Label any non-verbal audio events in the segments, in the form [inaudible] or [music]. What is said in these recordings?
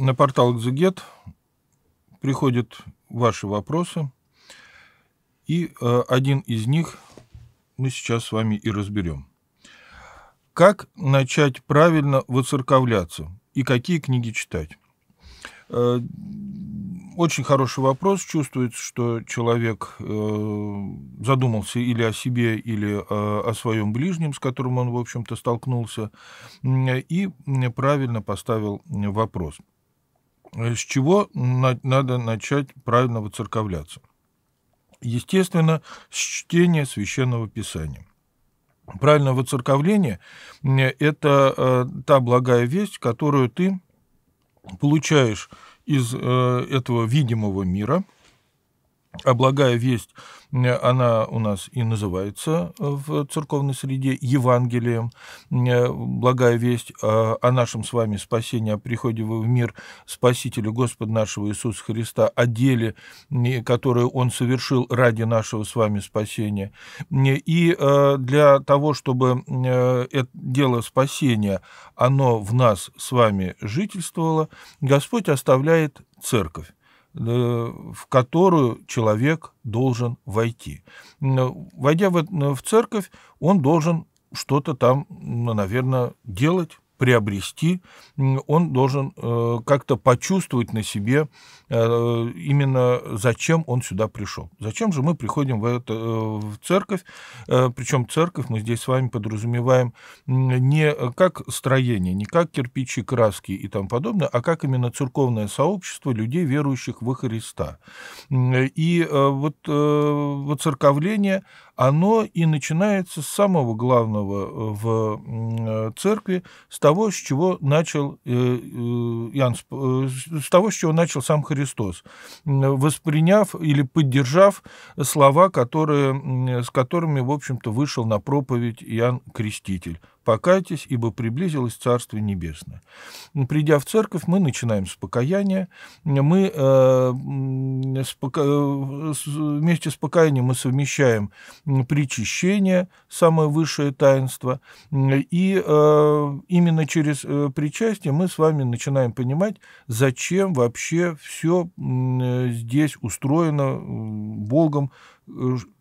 на портал «Экзугет» приходят ваши вопросы, и э, один из них мы сейчас с вами и разберем. Как начать правильно выцерковляться и какие книги читать? Э, очень хороший вопрос. Чувствуется, что человек э, задумался или о себе, или о своем ближнем, с которым он, в общем-то, столкнулся, и правильно поставил вопрос. С чего на надо начать правильно выцерковляться? Естественно, с чтения священного писания. Правильное воцерковление – это э, та благая весть, которую ты получаешь из э, этого видимого мира – а благая весть, она у нас и называется э, в церковной среде Евангелием. Э, благая весть а о нашем с вами спасении, о приходе в мир Спасителя Господа нашего Иисуса Христа, о деле, которое Он совершил ради нашего с вами спасения. И э, для того, чтобы это дело спасения, оно в нас с вами жительствовало, Господь оставляет церковь. Э, в которую человек должен войти. Э, войдя в, э, в церковь, он должен что-то там, наверное, делать, приобрести, он должен э, как-то почувствовать на себе э, именно зачем он сюда пришел. Зачем же мы приходим в, это, э, в церковь? Причем церковь мы здесь с вами подразумеваем не как строение, не как кирпичи, краски и тому подобное, а как именно церковное сообщество людей, верующих в Христа. И вот воцерковление, оно и начинается с самого главного в церкви, с того, того, с чего начал э, э, Иоанн, э, с того, с чего начал сам Христос, восприняв или поддержав слова, которые, с которыми, в общем-то, вышел на проповедь Иоанн Креститель покайтесь, ибо приблизилось Царство Небесное. Придя в церковь, мы начинаем с покаяния, мы э, с пока... Э, вместе с покаянием мы совмещаем причащение, самое высшее таинство, и э, именно через э, причастие мы с вами начинаем понимать, зачем вообще все э, здесь устроено Богом,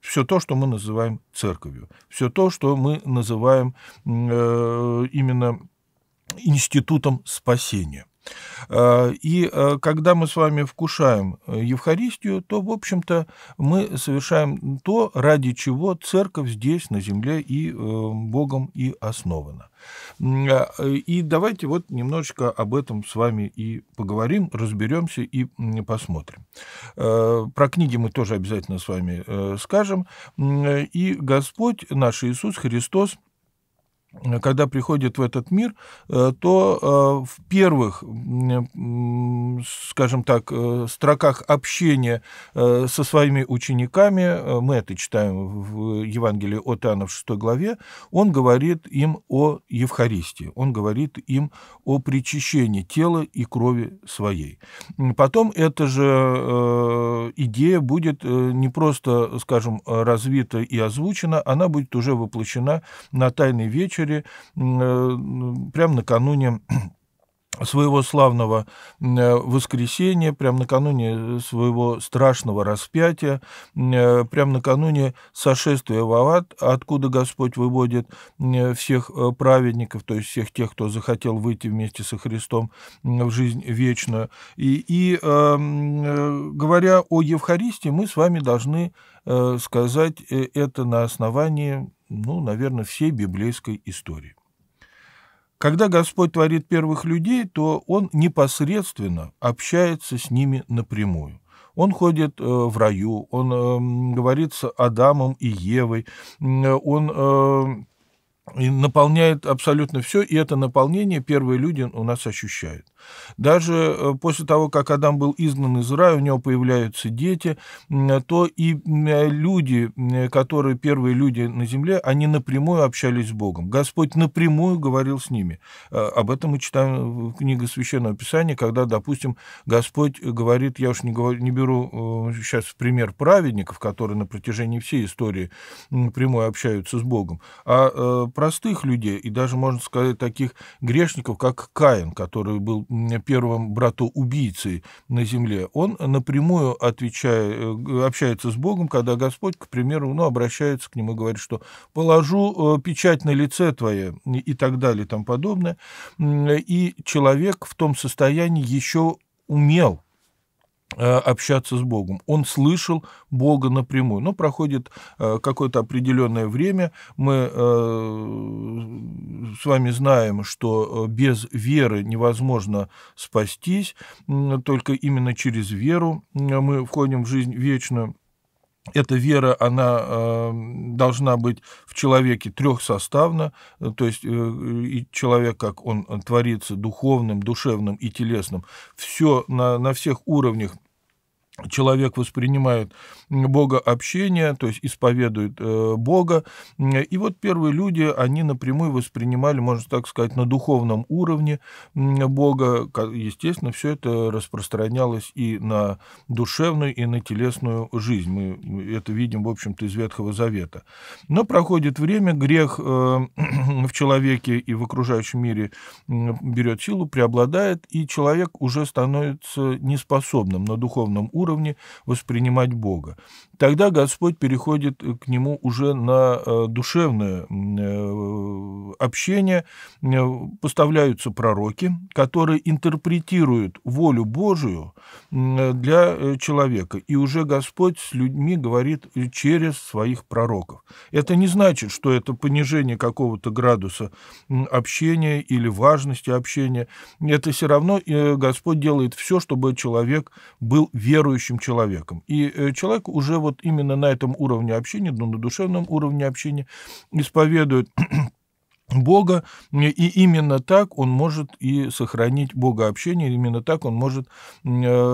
все то, что мы называем церковью, все то, что мы называем э, именно институтом спасения. Э, и э, когда мы с вами вкушаем э, Евхаристию, то, в общем-то, мы совершаем то, ради чего церковь здесь, на земле, и Богом и основана. И давайте вот немножечко об этом с вами и поговорим, разберемся и посмотрим. Про книги мы тоже обязательно с вами скажем. И Господь наш Иисус Христос – когда приходит в этот мир, э, то э, в первых, скажем так, э, строках общения со своими учениками, мы это читаем в Евангелии от Иоанна в 6 главе, он говорит им о Евхаристии, он говорит им о причащении тела и крови своей. Потом эта же идея будет не просто, скажем, развита и озвучена, она будет уже воплощена на Тайный вечер, дочери э, прямо накануне своего славного э, воскресения, прямо накануне своего страшного распятия, э, прямо накануне сошествия в Ават, откуда Господь выводит всех праведников, то есть всех тех, кто захотел выйти вместе со Христом в жизнь вечную. И, и говоря о Евхаристии, мы с вами должны сказать это на основании ну, наверное, всей библейской истории. Когда Господь творит первых людей, то Он непосредственно общается с ними напрямую. Он ходит э, в раю, он эм, говорит с Адамом и Евой, он эм, и наполняет абсолютно все, и это наполнение первые люди у нас ощущают. Даже э, после того, как Адам был изгнан из рая, у него появляются дети, то и э, люди, э, которые первые люди на земле, они напрямую общались с Богом. Господь напрямую говорил с ними. Об этом мы читаем в книге Священного Писания, когда, допустим, Господь говорит, я уж не, говорю, не беру сейчас в пример праведников, которые на протяжении всей истории прямой общаются с Богом, а простых людей, и даже, можно сказать, таких грешников, как Каин, который был первым братоубийцей на земле, он напрямую отвечает, э, общается с Богом, когда Господь, к примеру, ну, обращается к нему и говорит, что «положу э, печать на лице твое» и так далее и тому подобное. И человек в том состоянии еще умел Э, общаться с Богом. Он слышал Бога напрямую. Но ну, проходит э, какое-то определенное время. Мы э, с вами знаем, что без веры невозможно спастись. Только именно через веру мы входим в жизнь вечную эта вера, она э, должна быть в человеке трехсоставна, э, то есть э, и человек, как он творится духовным, душевным и телесным, все на, на всех уровнях человек воспринимает Бога общения, то есть исповедует э, Бога. И вот первые люди, они напрямую воспринимали, можно так сказать, на духовном уровне Бога. Естественно, все это распространялось и на душевную, и на телесную жизнь. Мы это видим, в общем-то, из Ветхого Завета. Но проходит время, грех э, [clears throat] в человеке и в окружающем мире берет силу, преобладает, и человек уже становится неспособным на духовном уровне уровне воспринимать Бога тогда Господь переходит э, к нему уже на э, душевное э, общение. Поставляются пророки, которые интерпретируют волю Божию для человека. И уже Господь с людьми говорит через своих пророков. Это не значит, что это понижение какого-то градуса общения или важности общения. Это все равно Господь делает все, чтобы человек был верующим человеком. И человек уже вот вот именно на этом уровне общения, ну, на душевном уровне общения исповедуют Бога, и именно так он может и сохранить Бога общение, именно так он может э,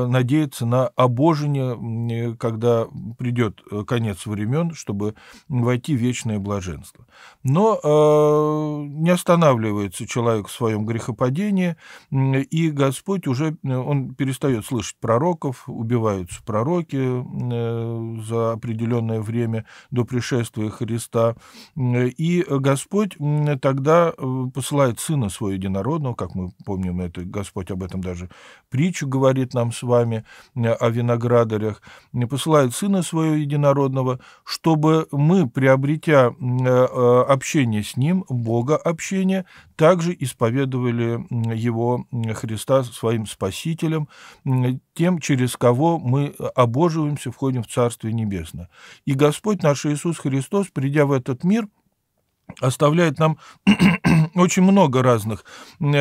надеяться на обожение, э, когда придет э, конец времен, чтобы войти в вечное блаженство. Но э, не останавливается человек в своем грехопадении, и Господь уже, он перестает слышать пророков, убиваются пророки э, за определенное время до пришествия Христа, и Господь тогда э, посылает Сына Своего Единородного, как мы помним, это Господь об этом даже притчу говорит нам с вами э, о виноградарях, посылает Сына Своего Единородного, чтобы мы, приобретя э, общение с Ним, Бога общение, также исповедовали Его Христа своим Спасителем, тем, через кого мы обоживаемся, входим в Царствие Небесное. И Господь наш Иисус Христос, придя в этот мир – оставляет нам [clears throat] очень много разных э, э,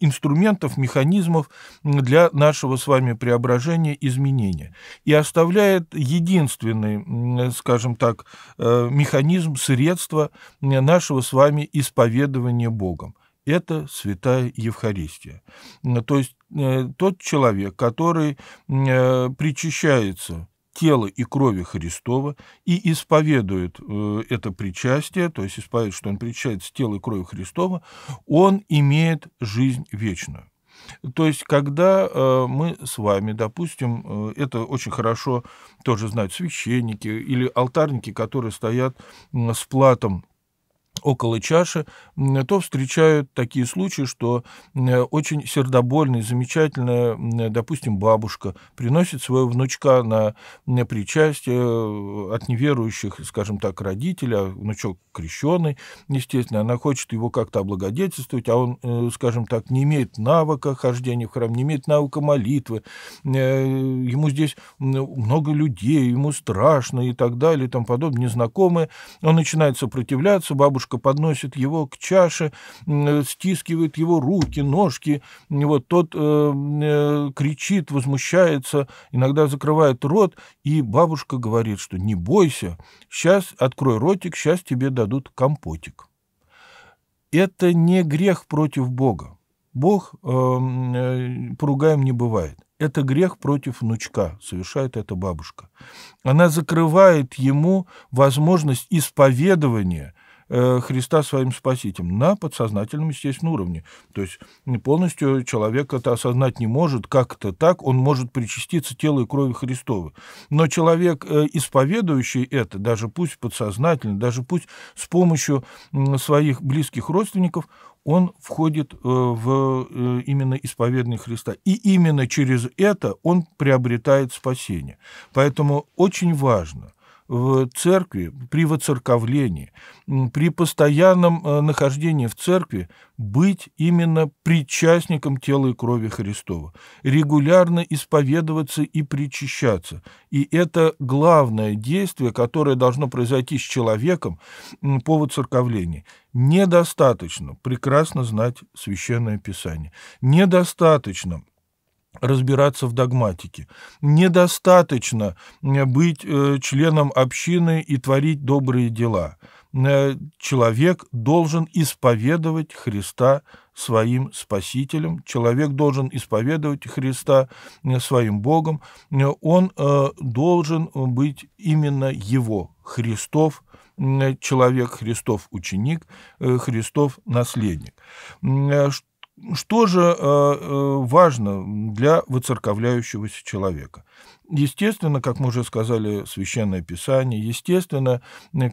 инструментов, механизмов для нашего с вами преображения, изменения. И оставляет единственный, э, скажем так, механизм, средство нашего с вами исповедования Богом. Это святая Евхаристия. То есть тот человек, который причащается тела и крови Христова и исповедует э, это причастие, то есть исповедует, что он причащается тела и крови Христова, он имеет жизнь вечную. То есть, когда э, мы с вами, допустим, э, это очень хорошо тоже знают священники или алтарники, которые стоят э, с платом около чаши, то встречают такие случаи, что очень сердобольная, замечательная, допустим, бабушка приносит своего внучка на, на причастие э, от неверующих, скажем так, родителей, а внучок крещенный, естественно, она хочет его как-то облагодетельствовать, а он, э, скажем так, не имеет навыка хождения в храм, не имеет навыка молитвы, э, ему здесь много людей, ему страшно и так далее и тому подобное, незнакомые, он начинает сопротивляться, бабушка девушка подносит его к чаше, э, стискивает его руки, ножки. Вот тот э, э, кричит, возмущается, иногда закрывает рот, и бабушка говорит, что не бойся, сейчас открой ротик, сейчас тебе дадут компотик. Это не грех против Бога. Бог э, э, поругаем не бывает. Это грех против внучка, совершает эта бабушка. Она закрывает ему возможность исповедования Э, Христа своим спасителем на подсознательном, естественно, уровне. То есть полностью человек это осознать не может, как это так, он может причаститься телу и крови Христовой. Но человек, э, исповедующий это, даже пусть подсознательно, даже пусть с помощью своих близких родственников, он входит э, в именно исповедание Христа. И именно через это он приобретает спасение. Поэтому очень важно – в церкви, при воцерковлении, при постоянном э, нахождении в церкви быть именно причастником тела и крови Христова, регулярно исповедоваться и причащаться. И это главное действие, которое должно произойти с человеком по воцерковлению. Недостаточно прекрасно знать Священное Писание. Недостаточно – разбираться в догматике. Недостаточно э, быть э, членом общины и творить добрые дела. Э, человек должен исповедовать Христа своим Спасителем, человек должен исповедовать Христа своим Богом, он должен быть именно Его, Христов, человек, Христов ученик, Христов наследник что же э, э, важно для выцерковляющегося человека? Естественно, как мы уже сказали, священное писание, естественно,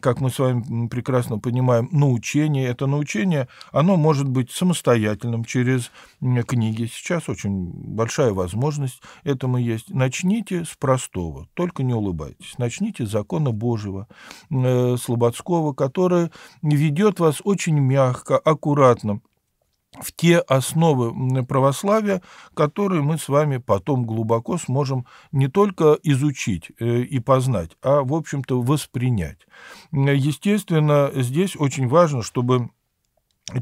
как мы с вами прекрасно понимаем, научение, это научение, оно может быть самостоятельным через книги. Сейчас очень большая возможность этому есть. Начните с простого, только не улыбайтесь. Начните с закона Божьего, э, Слободского, который ведет вас очень мягко, аккуратно в те основы православия, которые мы с вами потом глубоко сможем не только изучить э, и познать, а, в общем-то, воспринять. Естественно, здесь очень важно, чтобы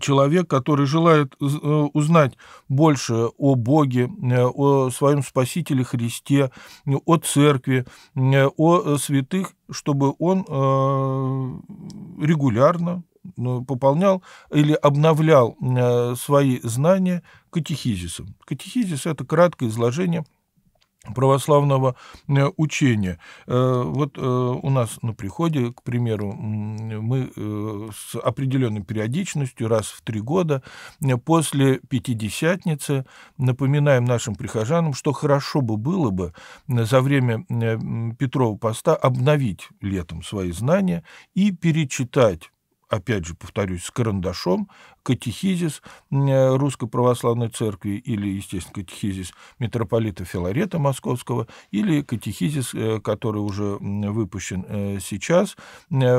человек, который желает э, узнать больше о Боге, э, о своем Спасителе Христе, о Церкви, о святых, чтобы он регулярно ну, пополнял или обновлял э, свои знания катехизисом. Катехизис – это краткое изложение православного э, учения. Э, вот у нас на приходе, к примеру, мы с определенной периодичностью, раз в три года, после Пятидесятницы напоминаем нашим прихожанам, что хорошо бы было бы за время Петрова поста обновить летом свои знания и перечитать опять же, повторюсь, с карандашом, катехизис э, Русской Православной Церкви или, естественно, катехизис митрополита Филарета Московского или катехизис, э, который уже выпущен э, сейчас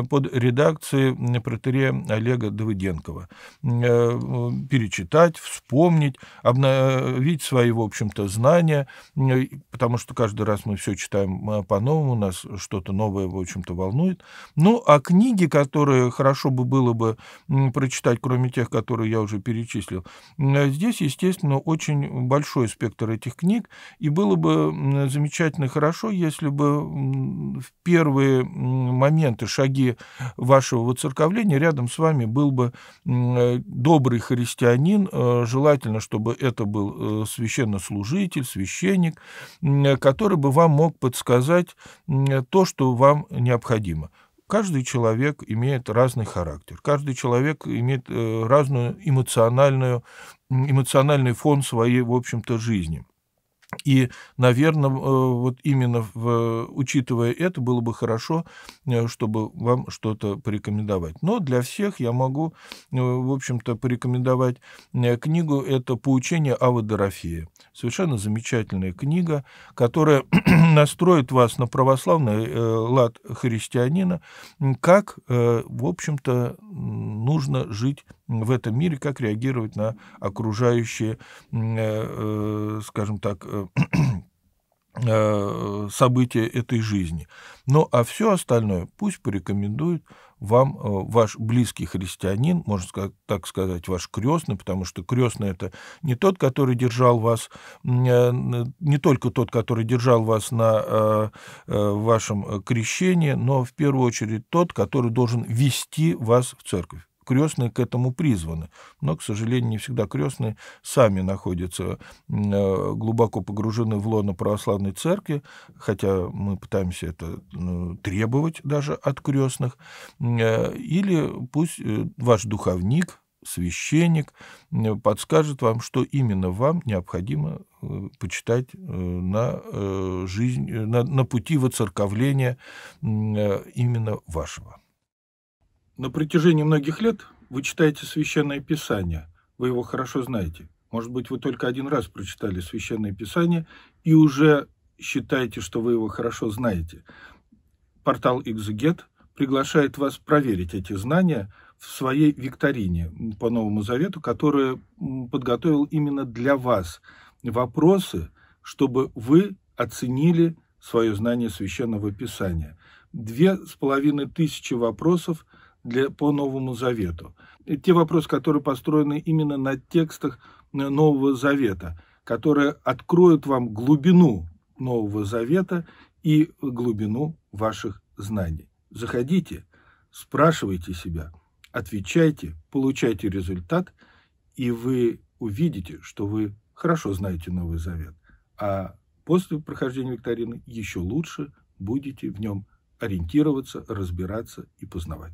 под редакцией протерея Олега Давыденкова. Перечитать, вспомнить, обновить свои, в общем-то, знания, потому что каждый раз мы все читаем а, по-новому, нас что-то новое, в общем-то, волнует. Ну, а книги, которые хорошо бы было бы прочитать, кроме тех, которые которые я уже перечислил. Э, здесь, естественно, очень большой спектр этих книг, и было бы замечательно хорошо, если бы в первые моменты, шаги вашего воцерковления рядом с вами был бы э, добрый христианин, э, желательно, чтобы это был священнослужитель, священник, который бы вам мог подсказать то, что вам необходимо. Каждый человек имеет разный характер, каждый человек имеет э, разную эмоциональную, эмоциональный фон своей, в общем-то, жизни. И, наверное, э, вот именно в, э, учитывая это, было бы хорошо, э, чтобы вам что-то порекомендовать. Но для всех я могу, в общем-то, порекомендовать книгу. Это «Поучение о водорофии». Совершенно замечательная книга, которая [clears throat] настроит вас на православный лад христианина, как, в общем-то, нужно жить в этом мире, как реагировать на окружающие, э, э, скажем так, э, [clears throat] события этой жизни. Ну а все остальное пусть порекомендует вам ваш близкий христианин, можно так сказать, ваш крестный, потому что крестный это не тот, который держал вас, не только тот, который держал вас на вашем крещении, но в первую очередь тот, который должен вести вас в церковь крестные к этому призваны. Но, к сожалению, не всегда крестные сами находятся э, глубоко погружены в лоно православной церкви, хотя мы пытаемся это ну, требовать даже от крестных. Э, или пусть э, ваш духовник, священник подскажет вам, что именно вам необходимо почитать на, жизнь, на, на пути воцерковления именно вашего. На протяжении многих лет вы читаете Священное Писание, вы его хорошо знаете. Может быть, вы только один раз прочитали Священное Писание и уже считаете, что вы его хорошо знаете. Портал «Экзегет» приглашает вас проверить эти знания в своей викторине по Новому Завету, которую подготовил именно для вас вопросы, чтобы вы оценили свое знание Священного Писания. Две с половиной тысячи вопросов – для, по Новому Завету. И те вопросы, которые построены именно на текстах э, Нового Завета, которые откроют вам глубину Нового Завета и глубину ваших знаний. Заходите, спрашивайте себя, отвечайте, получайте результат, и вы увидите, что вы хорошо знаете Новый Завет, а после прохождения викторины еще лучше будете в нем ориентироваться, разбираться и познавать.